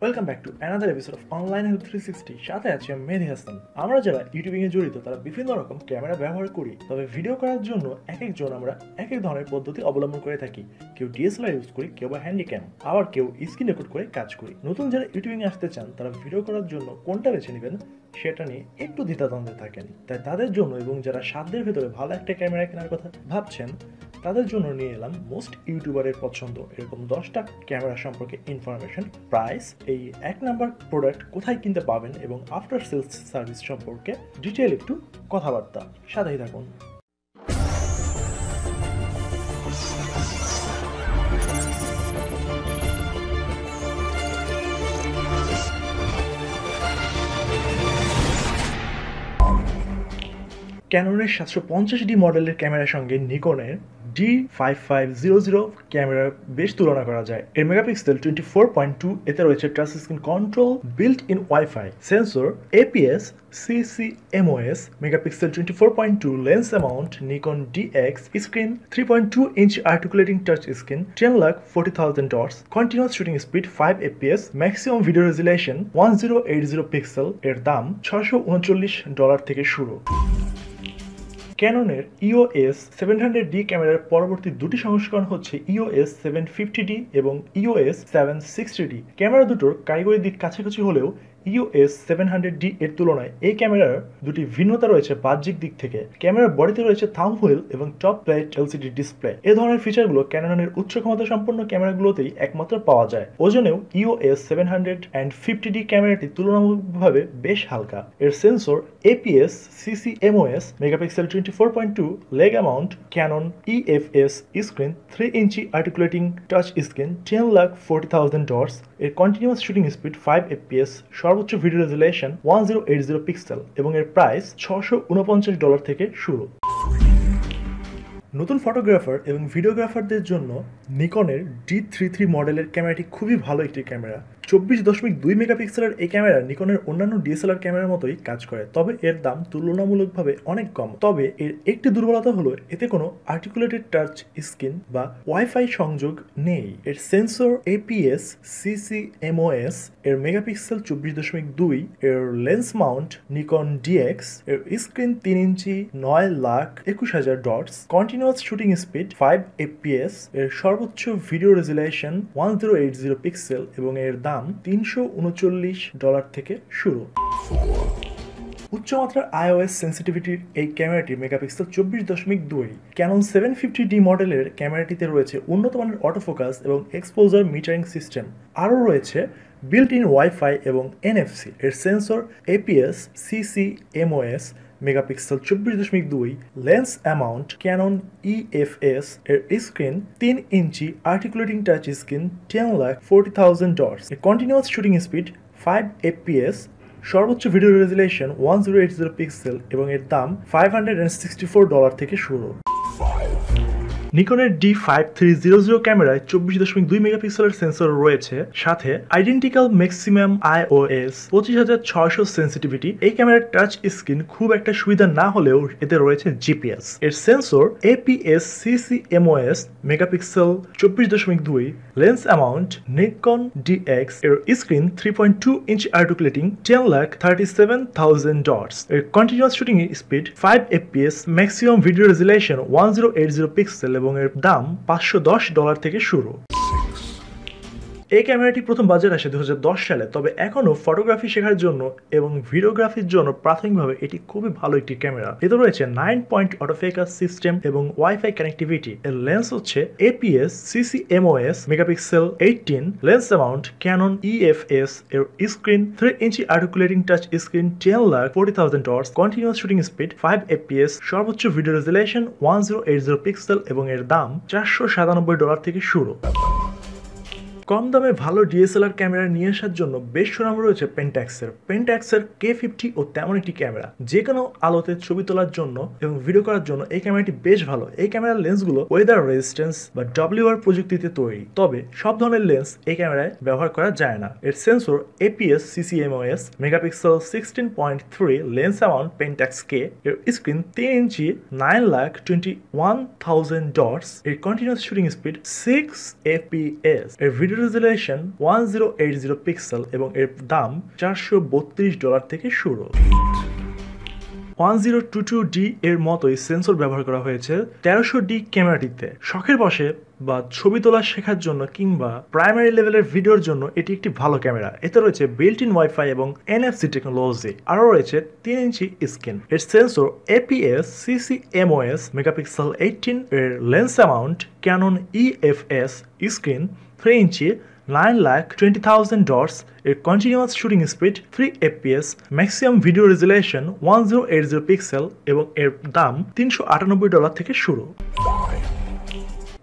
welcome back to another episode of online health three sixty সাথে আছি আমি মেহেদি হাসান আমরা যারা ইউটিউবিংয়ে জড়িত তারা বিভিন্ন রকম ক্যামেরা ব্যবহার করি তবে ভিডিও করার জন্য এক একজন আমরা এক এক ধরনের পদ্ধতি অবলম্বন করে থাকি কেউ ডিএসএলআর ইউজ করি কেউ বা হ্যান্ডিক্যাম আবার কেউ স্ক্রিন রেকর্ড করে কাজ করি নতুন যারা ইউটিউবিং আসতে চান তারা ভিডিও করার জন্য কোনটা বেছে নেবেন সেটা নিয়ে একটু দ্বিতাদ্বন্দ্বে থাকেন তাই তাদের জন্য এবং যারা সাধ্যের ভেতরে ভালো একটা ক্যামেরা কেনার কথা ভাবছেন তাদের জন্য নিয়ে এলাম মোস্ট ইউটিউবারের পছন্দ এরকম দশটা ক্যামেরা সম্পর্কে ইনফরমেশন প্রাইস এই এক নাম্বার প্রোডাক্ট কোথায় কিনতে পাবেন এবং আফটার সেলস সার্ভিস সম্পর্কে ডিটেল একটু কথাবার্তা সাথেই থাকুন ক্যাননের সাতশো পঞ্চাশ ডি মডেলের ক্যামেরার সঙ্গে নিকনের D five five zero zero camera বেশ তুলনা করা যায় এর megapixel twenty four point two এতে রয়েছে touch screen control built in wifi sensor APS CCMOS megapixel twenty four point two lens amount Nikon D X screen three point two inch articulating touch screen ten lakh forty thousand dots continuous shooting speed five APS maximum video resolution one zero eight zero pixel এর দাম ছশো উনচল্লিশ dollar থেকে শুরু ক্যাননের EOS seven hundred D ক্যামেরার পরবর্তী দুটি সংস্করণ হচ্ছে ইওএস সেভেন ফিফটি ডি এবং EOS seven sixty D camera দুটোর কারিগরি দিক কাছাকাছি হলেও ইউএস সেভেন হান্ড্রেড ডি এর তুলনায় এই ক্যামেরার দুটি ভিন্নতা রয়েছে বাহ্যিক দিক থেকে ক্যামেরার বডিতে রয়েছে থাম হুইল এবং টপ প্লেট এলসিডি ডিসপ্লে এ ধরনের ফিচারগুলো ক্যাননের উচ্চ ক্ষমতা সম্পন্ন ক্যামেরাগুলোতেই একমাত্র পাওয়া যায় ওজনেও US seven hundred and fifty D ক্যামেরাটি তুলনামূলকভাবে বেশ হালকা এর sensor APS MOS megapixel twenty four point two leg amount Canon EFS screen three ইঞ্চি articulating touch screen ten lakh forty thousand dots এর continuous shooting speed five APS সর্ব সর্বোচ্চ video resolution one zero eight zero pixel এবং এর price ছশো উনপঞ্চাশ dollar থেকে শুরু নতুন ফটোগ্রাফার এবং ভিডিওগ্রাফারদের জন্য নিকনের ডি থ্রি থ্রি মডেলের ক্যামেরাটি খুবই ভালো একটি ক্যামেরা চব্বিশ দশমিক দুই মেগাপিক্সেলের এই ক্যামেরা নিকনের অন্যান্য ডিএসএলআর ক্যামেরার মতোই কাজ করে তবে এর দাম তুলনামূলকভাবে অনেক কম তবে এর একটি দুর্বলতা হলো এতে কোনো আর্টিকুলেটেড টাচ স্ক্রিন বা ওয়াইফাই সংযোগ নেই এর সেন্সর এপিএস সিসিএমওএস এর মেগাপিক্সেল চব্বিশ দশমিক দুই এর লেন্স মাউন্ট নিকন ডিএক্স এর স্ক্রিন তিন ইঞ্চি নয় লাখ একুশ হাজার dots continuous shooting speed five APS এর সর্বোচ্চ video resolution one zero eight zero pixel এবং এর দাম দাম তিনশো ডলার থেকে শুরু উচ্চমাত্রার আইওএস সেন্সিটিভিটির এই ক্যামেরাটি মেগাপিক্সেল চব্বিশ দশমিক দুই ক্যানন সেভেন ফিফটি ডি মডেলের ক্যামেরাটিতে রয়েছে উন্নত মানের অটোফোকাস এবং এক্সপোজার মিটারিং সিস্টেম আরও রয়েছে বিল্ট ইন ওয়াইফাই এবং এনএফসি এর sensor APS CC MOS megapixel চব্বিশ দশমিক দুই lens amount Canon EFS e এর স্ক্রিন তিন ইঞ্চি articulating touch screen ten lakh forty thousand dots এর continuous shooting speed five FPS সর্বোচ্চ video resolution one zero eight zero pixel এবং এর দাম five hundred and sixty four dollar থেকে শুরু নিকনের D five three zero zero ক্যামেরায় চব্বিশ দশমিক দুই মেগাপিক্সেলের সেন্সর রয়েছে সাথে আইডেন্টিক্যাল ম্যাক্সিমাম এস পঁচিশ হাজার ছয়শো সেন্সিটিভিটি এই ক্যামেরার টাচ স্ক্রিন খুব একটা সুবিধা না হলেও এতে রয়েছে জিপিএস এর সেন্সর এপিএস সিসিএমওএস মেগাপিক্সেল চব্বিশ দশমিক দুই lens amount Nikon D X এর screen three point two inch articulating ten lakh thirty seven thousand dots এর continuous shooting speed five APS maximum video resolution one zero eight zero pixel এবং এবং এর দাম পাঁচশো ডলার থেকে শুরু এই ক্যামেরাটি প্রথম বাজারে আসে দু সালে তবে এখনও ফটোগ্রাফি শেখার জন্য এবং ভিডিওগ্রাফির জন্য প্রাথমিকভাবে এটি খুবই ভালো একটি ক্যামেরা এতে রয়েছে নাইন পয়েন্ট অটোফেকাস সিস্টেম এবং ওয়াইফাই কানেক্টিভিটি এর লেন্স হচ্ছে APS CC MOS megapixel eighteen lens amount Canon EFS এর স্ক্রিন থ্রি ইঞ্চি articulating touch screen ten lakh forty thousand dots continuous shooting speed five APS সর্বোচ্চ video resolution one zero eight zero pixel এবং এর দাম চারশো সাতানব্বই dollar থেকে শুরু কম দামে ভালো ডিএসএলআর ক্যামেরা নিয়ে আসার জন্য বেশ সুনাম রয়েছে পেন্ট্যাক্সের পেন্ট্যাক্সের কে ফিফটি ও তেমন একটি ক্যামেরা যে কোনো আলোতে ছবি তোলার জন্য এবং ভিডিও করার জন্য এই ক্যামেরাটি বেশ ভালো এই ক্যামেরার লেন্সগুলো ওয়েদার রেজিস্ট্যান্স বা আর প্রযুক্তিতে তৈরি তবে সব ধরনের লেন্স এই ক্যামেরায় ব্যবহার করা যায় না এর sensor APS CCMOS megapixel sixteen point three lens amount Pentax K এর স্ক্রিন তিন ইঞ্চি nine lakh twenty one thousand dots এর continuous shooting speed six APS এর video video resolution one zero eight zero pixel এবং এর দাম চারশো বত্রিশ ডলার থেকে শুরু one zero two two D এর মতোই সেন্সর ব্যবহার করা হয়েছে তেরোশো ডি ক্যামেরাটিতে শখের বসে বা ছবি তোলা শেখার জন্য কিংবা প্রাইমারি লেভেলের ভিডিওর জন্য এটি একটি ভালো ক্যামেরা এতে রয়েছে বিল্ট ইন ওয়াইফাই এবং এনএফসি টেকনোলজি আরও রয়েছে তিন ইঞ্চি স্ক্রিন এর sensor APS CC MOS megapixel eighteen এর lens amount Canon EFS screen three ইঞ্চি 9 lakh 20,000 dots, a continuous shooting speed 3 fps, maximum video resolution 1080 pixel এবং এর দাম 398 ডলার থেকে শুরু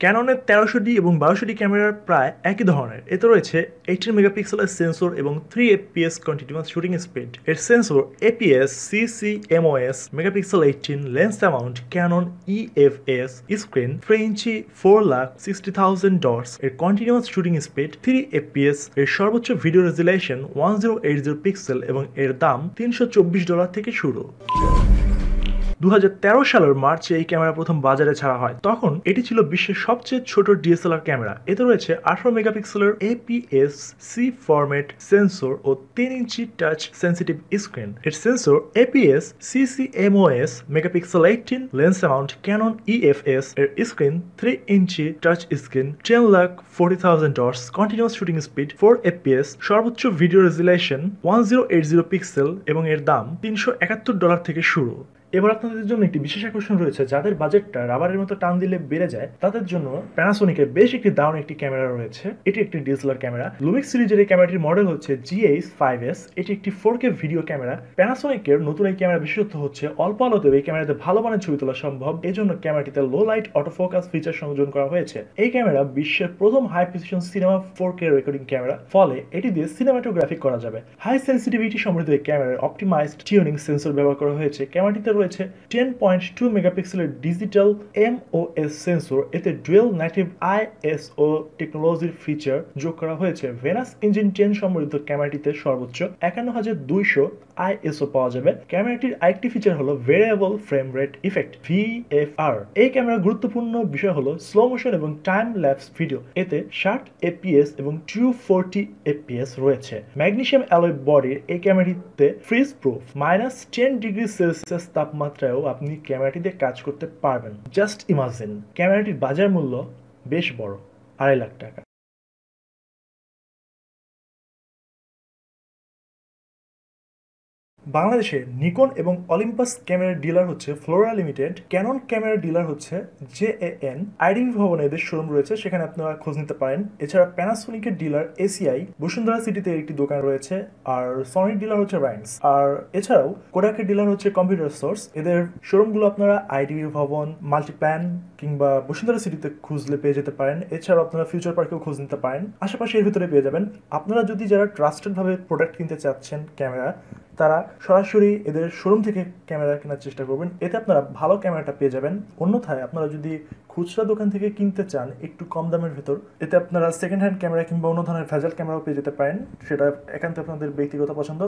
ক্যাননের তেরোশো ডি এবং বারোশো ডি ক্যামেরার প্রায় একই ধরনের এতে রয়েছে এইটিন মেগাপিক্সেলের সেন্সর এবং three APS continuous shooting speed এর sensor APS C C MOS megapixel eighteen lens amount Canon E F S screen three ইঞ্চি four lakh sixty thousand dots এর continuous shooting speed three APS এর সর্বোচ্চ video resolution one zero eight zero pixel এবং এর দাম তিনশো চব্বিশ dollar থেকে শুরু দু সালের মার্চে এই ক্যামেরা প্রথম বাজারে ছাড়া হয় তখন এটি ছিল বিশ্বের সবচেয়ে ছোট ডিএসএলআর ক্যামেরা এতে রয়েছে আঠারো মেগাপিক্সেলের এপিএস সি ফরম্যাট সেন্সর ও তিন ইঞ্চি টাচ সেন্সিটিভ স্ক্রিন এর sensor APS CCMOS megapixel eighteen lens amount Canon EFS এর স্ক্রিন থ্রি ইঞ্চি touch screen ten lakh forty thousand dots continuous shooting speed four APS সর্বোচ্চ video resolution one zero eight zero pixel এবং এর দাম তিনশো একাত্তর dollar থেকে শুরু এবার আপনাদের জন্য একটি বিশেষ আকর্ষণ রয়েছে যাদের বাজেটটা রাবারের মতো টান দিলে বেড়ে যায় তাদের জন্য প্যানাসোনিকের বেশ একটি দারুণ একটি ক্যামেরা রয়েছে এটি একটি ডিজিটাল ক্যামেরা লুমিক সিরিজের এই ক্যামেরাটির মডেল হচ্ছে জিএইচ ফাইভ এস এটি একটি ফোর কে ভিডিও ক্যামেরা প্যানাসোনিকের নতুন এই ক্যামেরা বিশেষত্ব হচ্ছে অল্প আলোতে এই ক্যামেরাতে ভালো মানের ছবি তোলা সম্ভব এই জন্য ক্যামেরাটিতে low light auto focus feature সংযোজন করা হয়েছে এই ক্যামেরা বিশ্বের প্রথম high precision cinema four K recording camera ফলে এটি দিয়ে সিনেমাটোগ্রাফি করা যাবে হাই সেন্সিটিভিটি সমৃদ্ধ এই ক্যামেরার অপটিমাইজড টিউনিং সেন্সর ব্যবহার করা হয়েছে ক্যামেরাটিতে রয়েছে টেন পয়েন্ট টু মেগাপিক্সেলের ডিজিটাল এমওএস সেন্সর এতে ডুয়েল নেটিভ আইএসও টেকনোলজির ফিচার যোগ করা হয়েছে ভেনাস ইঞ্জিন টেন সমৃদ্ধ ক্যামেরাটিতে সর্বোচ্চ একান্ন হাজার দুইশো আইএসও পাওয়া যাবে ক্যামেরাটির আরেকটি ফিচার হলো variable frame rate effect VFR এই ক্যামেরা গুরুত্বপূর্ণ বিষয় হলো স্লো মোশন এবং টাইম ল্যাপস ভিডিও এতে ষাট এপিএস এবং টু ফোরটি এপিএস রয়েছে ম্যাগনেশিয়াম অ্যালয় বডির এই ক্যামেরাটিতে freeze proof minus ten degree Celsius তাপ তাপমাত্রায়ও আপনি ক্যামেরাটি দিয়ে কাজ করতে পারবেন জাস্ট ইমাজিন ক্যামেরাটির বাজার মূল্য বেশ বড় আড়াই লাখ টাকা বাংলাদেশে নিকন এবং অলিম্পাস ক্যামেরার ডিলার হচ্ছে Flora Limited Canon camera dealer হচ্ছে জে এ এন আইডিবি ভবনে এদের শোরুম রয়েছে সেখানে আপনারা খোঁজ নিতে পারেন এছাড়া প্যানাসোনিকের ডিলার এসিআই বসুন্ধরা সিটিতে একটি দোকান রয়েছে আর সনির ডিলার হচ্ছে রাইন্স আর এছাড়াও কোডাকের ডিলার হচ্ছে কম্পিউটার সোর্স এদের শোরুমগুলো আপনারা আইডিবি ভবন মাল্টিপ্ল্যান কিংবা বসুন্ধরা সিটিতে খুঁজলে পেয়ে যেতে পারেন এছাড়াও আপনারা ফিউচার পার্কেও খোঁজ নিতে পারেন আশেপাশে এর ভিতরে পেয়ে যাবেন আপনারা যদি যারা ট্রাস্টেডভাবে প্রোডাক্ট কিনতে চাচ্ছেন ক্যামেরা তারা সরাসরি এদের শোরুম থেকে ক্যামেরা কেনার চেষ্টা করবেন এতে আপনারা ভালো ক্যামেরাটা পেয়ে যাবেন অন্যথায় আপনারা যদি খুচরা দোকান থেকে কিনতে চান একটু কম দামের ভেতর এতে আপনারা সেকেন্ড হ্যান্ড ক্যামেরা কিংবা অন্য ধরনের ভেজাল ক্যামেরাও পেয়ে যেতে পারেন সেটা একান্ত আপনাদের ব্যক্তিগত পছন্দ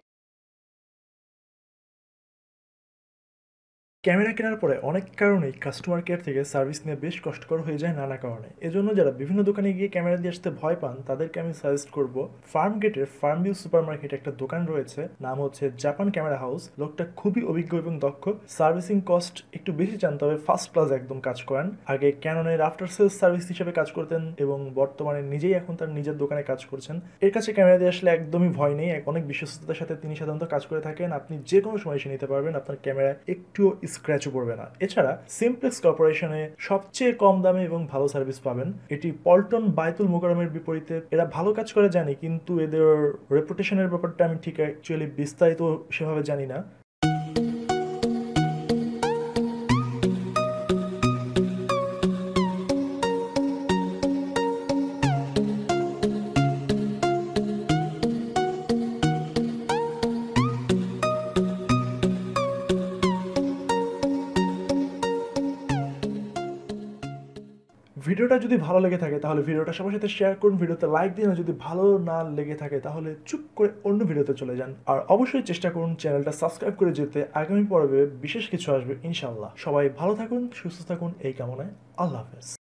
ক্যামেরা কেনার পরে অনেক কারণেই কাস্টমার কেয়ার থেকে সার্ভিস নিয়ে বেশ কষ্টকর হয়ে যায় নানা কারণে এজন্য যারা বিভিন্ন দোকানে গিয়ে ক্যামেরা দিয়ে আসতে ভয় পান তাদেরকে আমি সাজেস্ট করব ফার্ম গেটের ফার্ম ভিউ সুপার মার্কেটে একটা দোকান রয়েছে নাম হচ্ছে জাপান ক্যামেরা হাউস লোকটা খুবই অভিজ্ঞ এবং দক্ষ সার্ভিসিং কস্ট একটু বেশি চান তবে ফার্স্ট ক্লাস একদম কাজ করেন আগে ক্যাননের আফটার সেলস সার্ভিস হিসেবে কাজ করতেন এবং বর্তমানে নিজেই এখন তার নিজের দোকানে কাজ করছেন এর কাছে ক্যামেরা দিয়ে আসলে একদমই ভয় নেই অনেক বিশ্বস্ততার সাথে তিনি সাধারণত কাজ করে থাকেন আপনি যে কোনো সময় এসে নিতে পারবেন আপনার ক্যামেরা একটু স্ক্র্যাচও পড়বে না এছাড়া সিমপ্লেক্স কর্পোরেশনে সবচেয়ে কম দামে এবং ভালো সার্ভিস পাবেন এটি পল্টন বায়তুল মোকারমের বিপরীতে এরা ভালো কাজ করে জানি কিন্তু এদের রেপুটেশনের ব্যাপারটা আমি ঠিক অ্যাকচুয়ালি বিস্তারিত সেভাবে জানি না ভিডিওটা যদি ভালো লেগে থাকে তাহলে ভিডিওটা সবার সাথে শেয়ার করুন ভিডিওতে লাইক দিন আর যদি ভালো না লেগে থাকে তাহলে চুপ করে অন্য ভিডিওতে চলে যান আর অবশ্যই চেষ্টা করুন চ্যানেলটা সাবস্ক্রাইব করে যেতে আগামী পর্বে বিশেষ কিছু আসবে ইনশাল্লাহ সবাই ভালো থাকুন সুস্থ থাকুন এই কামনায় আল্লাহ হাফেজ